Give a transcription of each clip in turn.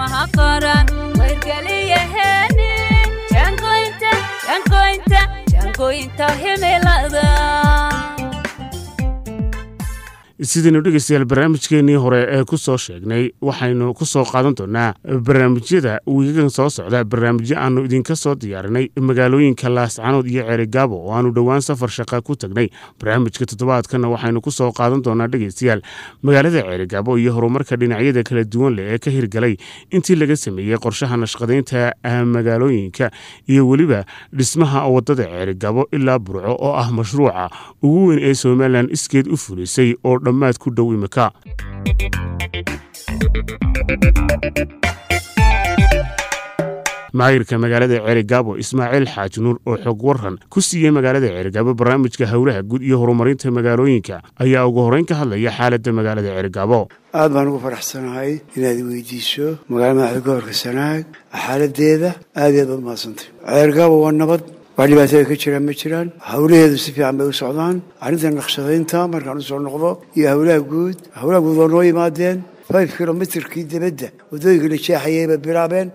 wargelyahn sidaynu dhegeystayaal barnaamijkeenii hore ee ku soo sheegnay waxaynu ku soo qaadan doonaa barnaamijyada wiigagan soo socda barnaamijyo aanu idinka soo diyaarinay magaalooyinka laascanood iyo ceerigaabo oo aanu dhowaan safar shaqa ku tagnay barnaamijka toddobaadkana waxaynu ku soo qaadan doonaa dhegeystayaal magaalada ceerigaabo iyo horumarka dhinacyada kala duwan leh ee ka hirgalay intii laga sameeyey qorshaha nashqadaynta magaalooyinka iyo weliba dhismaha waddada ceerigabo ilaa burco oo ah mashruuca ugu weyn ee somalilan iskeed u fulisay oo dhammaad ku dhow imika maayirka magaalada cerigabo ismaaciil xaaji nuur oo xog waran ku siiyey magaalada cerigabo barnaamijka howlaha guud iyo horumarinta magaalooyinka ayaa ugu horeyn ka hadlaya xaaladda magaalada cerigabo aad baan ugu faraxsanahay inaad weydiiso magaalada madaxda gobolka sanaag xaaladeeda aad iy aad baad umahadsantay cerigabo waa nabad waa dhibaatada ka jiraan ma jiraan hawlaheedu si fiican bay u socdaan arrinta naqshadaynta markaan u soo noqdo iyo hawlaha guud hawlaha guud waa noo yimaadeen five kilomitrkii dabadda waddooyinkai la jeexayay bay bilaabeen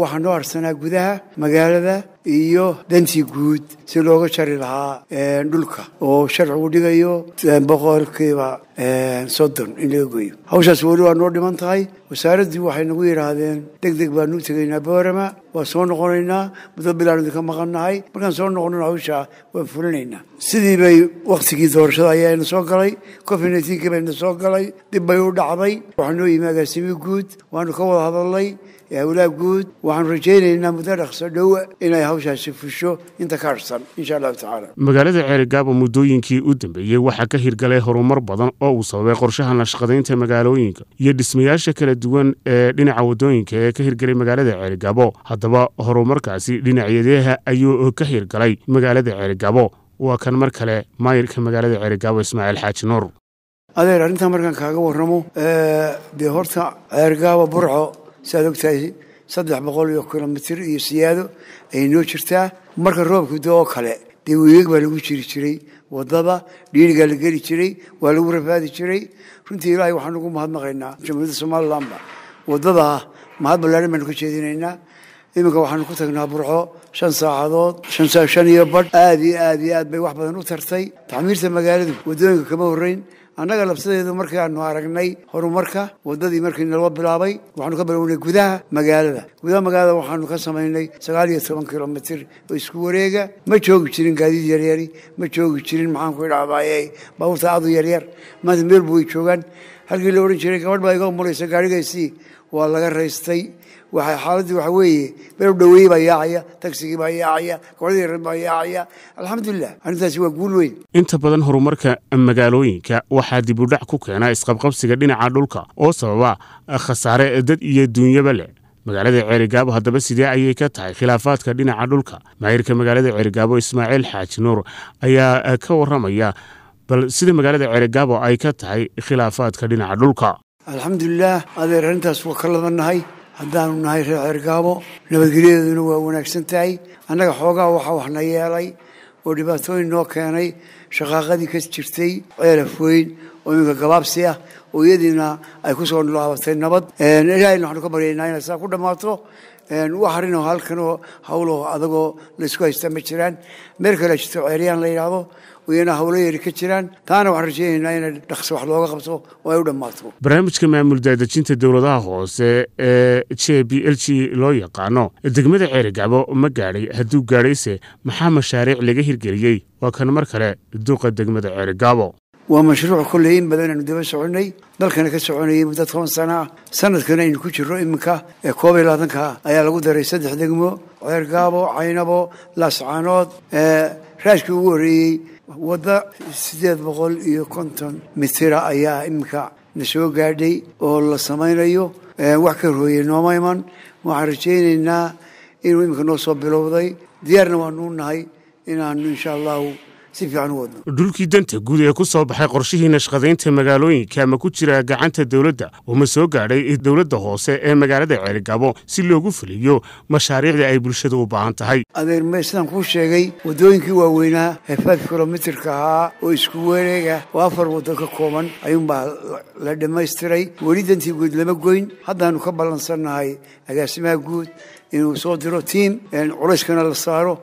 waxaa noo arsanaa gudaha magaalada iyo dhantii guud si looga jari lahaa eh, dhulka oo sharcigu dhigayo eh, boqolkiiba eh, soddon in laga goyo hawshaas weli waa noo dhiman tahay wasaaraddii waxay nagu yidhaahdeen deg deg baanu u tegaynaa boorama waa soo noqonaynaa muddo bilaan idinka maqannahay markaan soo noqonana hawshaa waan fulinaynaa sidii bay wakhtigii doorashada ayaa ina soo galay covid neytiinkii baa ina soo galay dib bay u dhacday waxaa noo yimi agaasimo guud waanu ka wada hadalnay ee guud waxaan rajaynaynaa muddo dhaqso dhowa inay hawshaasi fusho inta ka harsan insha allahu tacaala magaalada ceerigaaba muddooyinkii u dambeeyey waxaa ka hirgalay horumar badan oo uu sababay qorshaha nashqadaynta magaalooyinka iyo dhismayaasha kala duwan ee dhinaca waddooyinka ee ka hirgalay magaalada ceerigaabo haddaba horumarkaasi dhinacyadeeha ayuu ka hirgalay magaalada ceerigaabo waa kan mar kale maayirka magaalada ceerigaabo ismaaciil xaaji nuur adeer arrintaa markaan kaaga warramo dee horta ceergaaba burco saaad ogtahay saddex boqol iyo kilomitir iyo siyaado ayay noo jirtaa marka roobku de oo kale dee weeg baa lagu jiri jiray wadaba dhiirigaa la geli jiray waa lagu rafaadi jiray runtii ilaahay waxaan ugu mahadnaqaynaa jamhuuiyadda somalilanba wadada mahad ballaarin baanu ka jeedinaynaa iminka waxaanu ku tagnaa burco shan saacadood shansaa shan iyo badh aad iyo aad iyo aad bay wax badan u tartay tacmiirta magaaladu waddooyinka kama horrayn annaga labsadeedu markii aanu aragnay horumarka waddadii markii naloo bilaabay waxaanu ka bilownay gudaha magaalada gudaha magaalada waxaanu ka samaynay sagaal iyo toban kilomitir oo isku wareega ma joogi jirin gaadiid yaryari ma joogi jirin maxaanku idhahdaye baabuurta adu yaryar maanta meel buu way joogaan halkii la odhan jiray gabadh baa iga umulaysa gaadhigaysii waa laga raystay xaaladii waxa weeye below dhaweeye baa yaacaya tagsigii baa yaacaya gobadii baa yaacaya alxamdulilah arrintaasi waa guul weyn inta badan horumarka magaalooyinka waxaa dib u dhac ku keena isqabqabsiga dhinaca dhulka oo sababa khasaare dad iyo duunyaba leh magaalada ceerigaabo haddaba sidee ayay ka tahay khilaafaadka dhinaca dhulka maayirka magaalada ceerigaabo ismaaciil xaaji nuur ayaa eh, ka waramaya bal sida magaalada ceerigaabo ay ka tahay khilaafaadka dhinaca dhulka alxamdulilah adeer arrintaas waa ka labannahay haddaanu nahay reer xeergaabo nabadgelyadeeduna waa wanaagsan tahay annaga xoogaa waxa wax na yeelay oo dhibaatooyin noo keenay shaqaaqadii ka jirtay ceelaf weyn oo iminka gabaabsi ah hooyadiina ay kusoo laabatay nabad ilaahayna waxaanu ka baryaynaa inay saa ku dhammaato wax arinoo halkanoo hawloo adagoo laysku haystaa ma jiraan meel kale jirto ceeriyaan la yidhaahdo wayna hawlo yari ka jiraan taana waxaan rajeynaynaa inay dhaqso wax looga qabto oo ay u dhammaato barnaamijka maamul daadejinta dowladaha hoose ee j b l g loo yaqaano degmada ceerigabo ma gaadhay hadduu gaadhayse maxaa mashaariic laga hirgeliyey waa kan mar kale duuqa degmada ceerigabo waa mashruuc kolley in badan aynu daba soconnay dalkana ka soconayay muddo toban sana ah sanadkana aynu ku jiro iminka ee koob iyo labaatanka ayaa lagu daray saddex degmo ceergaabo caynabo laascaanood raashkii ugu horreeyey wadda siddeed boqol iyo konton mitira ayaa iminka na soo gaadhay oo la samaynayo wax ka hooyey nooma iman waxaan rajaynaynaa inuu iminka noo soo bilowday diyaarna waanu u nahay inaanu insha allahu si fiican dhulkii danta guud ee ku soo baxay qorshihii nashqadaynta magaalooyinka ama ku jira gacanta dowladda uma soo gaadhay dowladda hoose ee magaalada ceeligabo si loogu fuliyo mashaariicdii ay bulshada u baahan tahay adeer sidaan kuu sheegay waddooyinkii waaweynaa ee faf kilomitirka ahaa oo isku wereega oo afar waddo ka kooban ayuunbaa la dhammaystiray weli dantii guud lama goyn haddaannu ka ballansannahay agaasimaha guud inuu soo diro tiim culayskana la saaro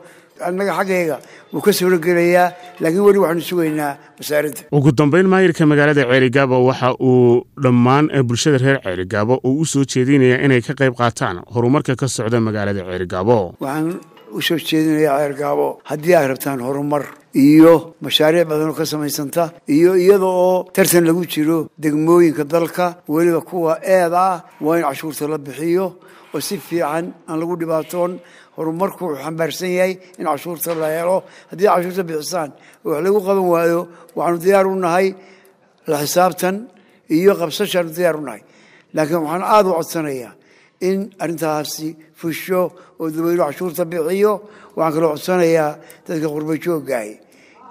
annaga xaggayga wuu ka suurogelayaa laakiin weli waxaanu sugaynaa wasaaradda ugu dambeyn maayirka magaalada ceeligaabo waxa uu dhammaan eh, bulshada reer ceeligaabo uu u soo jeedinayaa inay ka qayb qaataan horumarka ka socda magaalada ceeligaabo waxaan u soo jeedinayaa ceeligaabo haddii aad rabtaan horumar iyo mashaariic badan oo ka samaysanta iyo iyada oo tartan lagu jiro degmooyinka dalka weliba kuwa eed ah waa in cashuurta la bixiyo oo si fiican aan lagu dhibaatoon horumarku wuxuu xambaarsan yahay in cashuurta la helo haddii cashuurta bixisaan oo wax lagu qaban waayo waxaanu diyaar u nahay la xisaabtan iyo qabsashaanu diyaar u nahay laakiin waxaan aada u codsanayaa in arrintaasi fusho oo dabaylo cashuurta bixiyo waxaan kaloo codsanayaa dadka qurbo joogaahi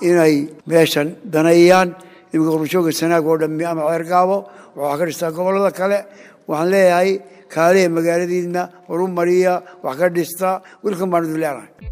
inay meeshan daneeyaan iminka qurbajooga sanaag oo dhammi ama ceergaabo waxaa ka dhistaa gobollada kale waxaan leeyahay kaalehe magaaladiina horumariya wax ka dhista wilkan baan idin leenahay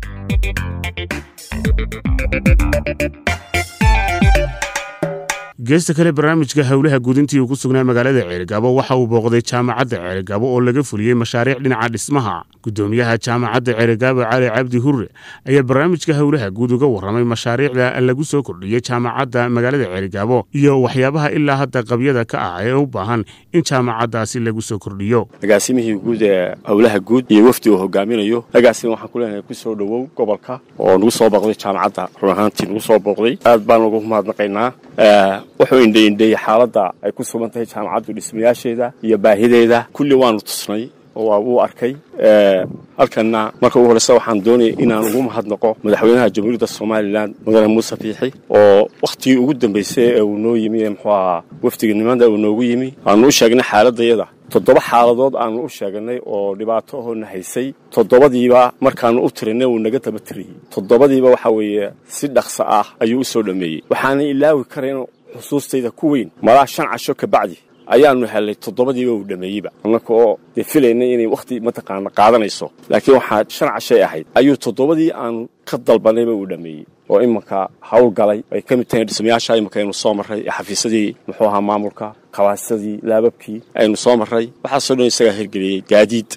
geesta kale barnaamijka howlaha gudintii uu ku sugnaa magaalada ceerigabo waxa uu booqday jaamacadda ceerigabo oo laga fuliyey mashaariic dhinaca dhismaha gudoomiyaha jaamacadda ceerigabo cali cabdi hurre ayaa barnaamijka howlaha guud uga warramay mashaariicda lagu soo kordhiyey jaamacadda magaalada ceerigabo iyo waxyaabaha ilaa hadda qabyada ka ah ee u baahan in jaamacaddaasi lagu soo kordhiyo agaasimihii guud ee howlaha guud iyo wafdi uu hogaaminayo agaasim waxaan ku leenahay kusoo dhowow gobolka oo nagu soo booqday jaamacadda run ahaantii nagu soo booqday aad baan ugu mahadnaqaynaa wuxuu indhaindheeyey xaaladda ay ku sugan tahay jaamacaddu dhismayaasheeda iyo baahideeda kulli waanu tusnay waa uu arkay halkanna marka ugu horeysa waxaan doonaya inaan ugu mahadnaqo madaxweynaha jamhuuriyadda somalilan mudane muuse fiixi oo wakhtigii ugu dambeysay ee uu noo yimi ee muxuu ahaa wafdiga nimada uu noogu yimi aanu u sheegnay xaaladayada toddoba xaaladood aanu u sheegnay oo dhibaato ahoo na haysay toddobadiiba markaanu u tirinay uu naga daba tiriyey toddobadiiba waxa weeye si dhaqso ah ayuu u soo dhammeeyey waxaana ilaawi karayn xusuustayda ku weyn malaha shan casho ka bacdi ayaanu helay toddobadiiba uu dhameeyeyba annaka oo dee filaynay inay wakhti mataqaana qaadanayso laakiin waxaa shan cashay ahayd ayuu toddobadii aanu ka dalbanayba uu dhameeyey oo imanka howlgalay ay ka mid tahay dhismayaasha imanka aynu soo maray ee xafiisadii muxuu ahaa maamulka kawaasadii laababkii aynu soo marray waxaasoo dhan isagaa hirgeliyey gaadiid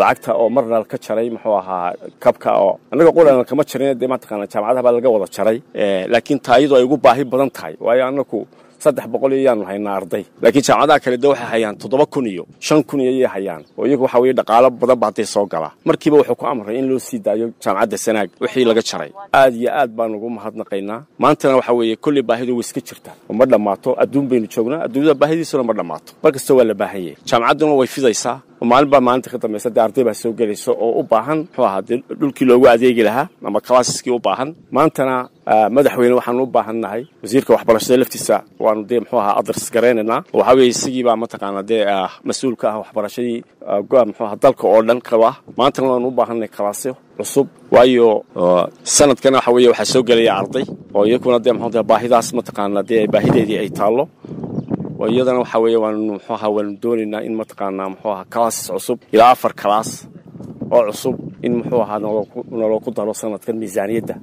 lacagta oo marnaal ka jaray muxuu ahaa kabka oo annaga qurana kama jarin dee mataqaana jaamacadaha baa laga wada jaray laakiin taa iyadoo ay ugu baahi badan tahay waayo annaku saddex boqol iyaanu haynaa arday laakiin jaamacadaha kale de waxay hayaan toddoba kun iyo shan kun iyo ayay hayaan oo iyagu waxa weye dhaqaalo badan ba hadday soo galaa markiiba wuxuu ku amray in loo sii daayo jaamacadda sanaag wixii laga jaray aad iyo aad baan ugu mahadnaqaynaa maantana waxa weeye kolley baahidu way iska jirtaa oo ma dhammaato adduun baynu joognaa adduunyada baahidiisuna ma dhammaato mar kasta waa la baahan yahay jaamacadduna way fidaysaa oo maalin baa maalinta ka dambaysa dee arday baa soo gelaysa oo u baahan muxuu ahaa dee dhulkii loogu adeegi lahaa ama kabaasiskii u baahan maantana Ah, madaxweyne waxaanu u baahannahay wasiirka waxbarashada laftiisa waanu dee mxuu ahaa adars garaynaynaa waxaa weeye isigiibaa mataqaanaa dee ah, mas-uulka ah waxbarashadii ah, mxuaha dalka oo dhan kaba maantana waanu u baahannahay kalaasyo cusub waayo sanadkana waxa weeye waxaa soo gelaya arday oo iyakuna dee mxuta baahidaas mataqaanaa dee baahideedii ay taallo iyadana waxaa weeye waanu mxuaha waanu doonaynaa in mataqaanaa mxuaha kalaasis cusub ilaa afar kalaas oo cusub in muxuu ahaa naloo ku daro sanadkan miisaaniyadda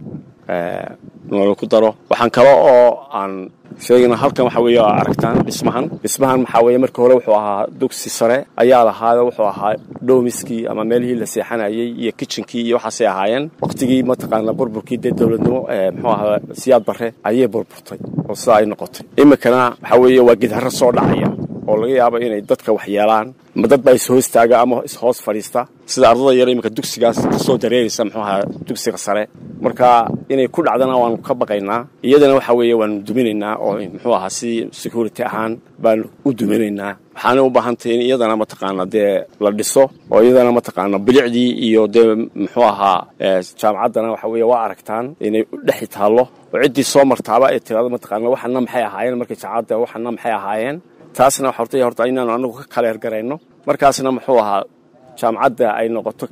ku daro waxaan kale oo aan sheegayna halkan waxa weeye oo aragtaan dhismahan dhismahan maxaa weeye markii hore wuxuu ahaa dugsi sare ayaa lahaada wuxuu ahaa dhoomiskii ama meelihii la seexanayay iyo kitchenkii iyo waxaasay ahaayeen waqtigii mataqaana burburkii dee dowladnimo ee eh, muxuu ahaa siyaad barre ayay burburtay oo sidaa ay noqotay iminkana waxaa weeye waa gidharo soo dhacaya oo laga yaaba inay dadka waxyeelaan ma dad baa ishoos taaga ama ishoos fadhiista sida ardada yar imika dugsigaas kasoo dareeraysa muxuu ahaa dugsiga sare marka inay ku dhacdana waanu ka baqaynaa iyadana waxa weeye waanu duminaynaa oo muxuu ahaa sidii security ahaan baanu u duminaynaa waxaana u baahantay in iyadana mataqaana dee la dhiso oo iyadana mataqaana bilicdii iyo dee muxuu ahaa eh, jaamacaddana waxa weeye waa aragtaan inay dhexi taallo oo ciddii soo martaaba ay tirada mataqaana waxana maxay ahaayeen markii jaamacadda waxana maxay ahaayeen taasna horta horta inaan anagu ka kaleergarayno markaasna muxuu ahaa jaamacadda ay noqoto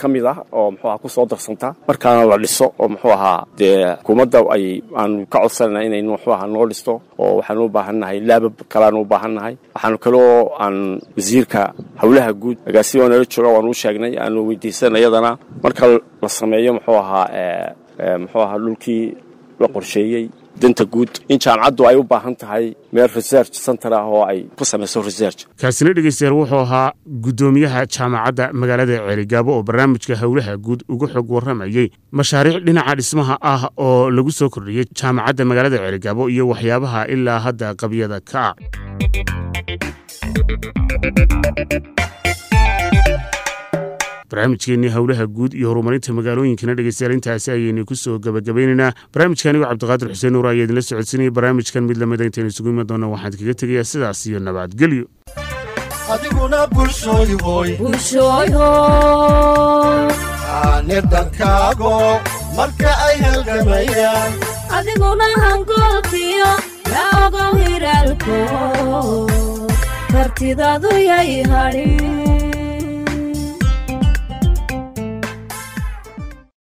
ka mid ah oo muxuu ahaa ku soo darsanta markaana la dhiso oo muxuu ahaa dee xukuumadda ay aanu ka codsanana inay muxuu ahaa noo dhisto oo waxaanu u baahannahay laabab kalaanu u baahannahay waxaanu kaloo aan wasiirka howlaha guud agaasimaa nala jooga waanu u sheegnay aanu weydiisan iyadana marka la sameeyo muxuu ahaa eh, eh, muxuu ahaa dhulkii la qorsheeyey danta guud in jaamacaddu ay u baahan tahay meel reserg center ah oo ay ku samayso reserg kaasina dhegeystayaal wuxuu ahaa guddoomiyaha jaamacadda magaalada ceeligaabo oo barnaamijka howlaha guud ugu xog warramayey mashaariic dhinaca dhismaha ah oo lagu soo kordhiyey jaamacadda magaalada ceeligaabo iyo waxyaabaha ilaa hadda qabyada ka ah barnaamijkeenii howlaha guud iyo horumarinta magaalooyinkana dhegeystayaal intaasi ayaynu kusoo gabagabaynaynaa barnaamijkan igu cabdiqaadir xuseen nuur ayaa idinla socodsanayay barnaamijkan mid lamida ah intaynu isugu iman doona waxaan kaga tegayaa sidaas iyo nabadgelyo